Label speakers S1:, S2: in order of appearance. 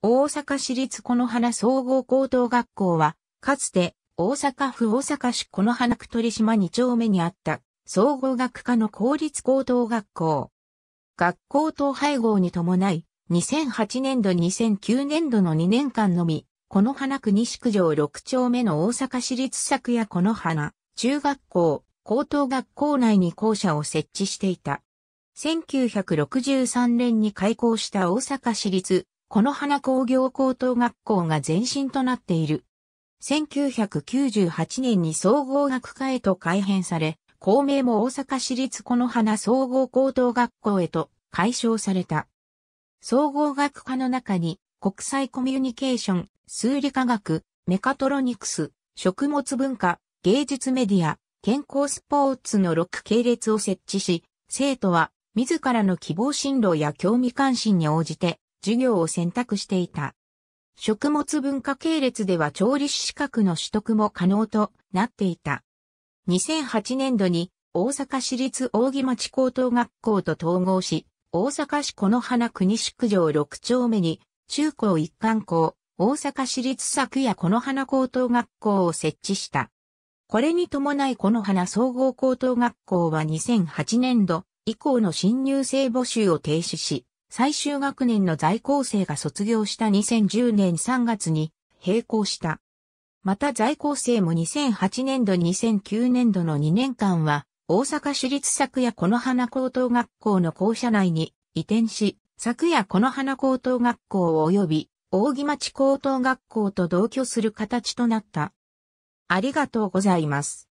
S1: 大阪市立この花総合高等学校は、かつて大阪府大阪市この花区鳥島2丁目にあった総合学科の公立高等学校。学校統廃合に伴い、2008年度2009年度の2年間のみ、この花区西区上6丁目の大阪市立作やこの花、中学校、高等学校内に校舎を設置していた。1963年に開校した大阪市立この花工業高等学校が前身となっている。1998年に総合学科へと改編され、校名も大阪市立この花総合高等学校へと解消された。総合学科の中に国際コミュニケーション、数理科学、メカトロニクス、食物文化、芸術メディア、健康スポーツの6系列を設置し、生徒は自らの希望進路や興味関心に応じて授業を選択していた。食物文化系列では調理師資格の取得も可能となっていた。2008年度に大阪市立大木町高等学校と統合し、大阪市此花国宿城6丁目に中高一貫校、大阪市立昨夜此花高等学校を設置した。これに伴いこの花総合高等学校は2008年度以降の新入生募集を停止し、最終学年の在校生が卒業した2010年3月に閉校した。また在校生も2008年度2009年度の2年間は大阪市立昨夜この花高等学校の校舎内に移転し、昨夜この花高等学校及び大木町高等学校と同居する形となった。ありがとうございます。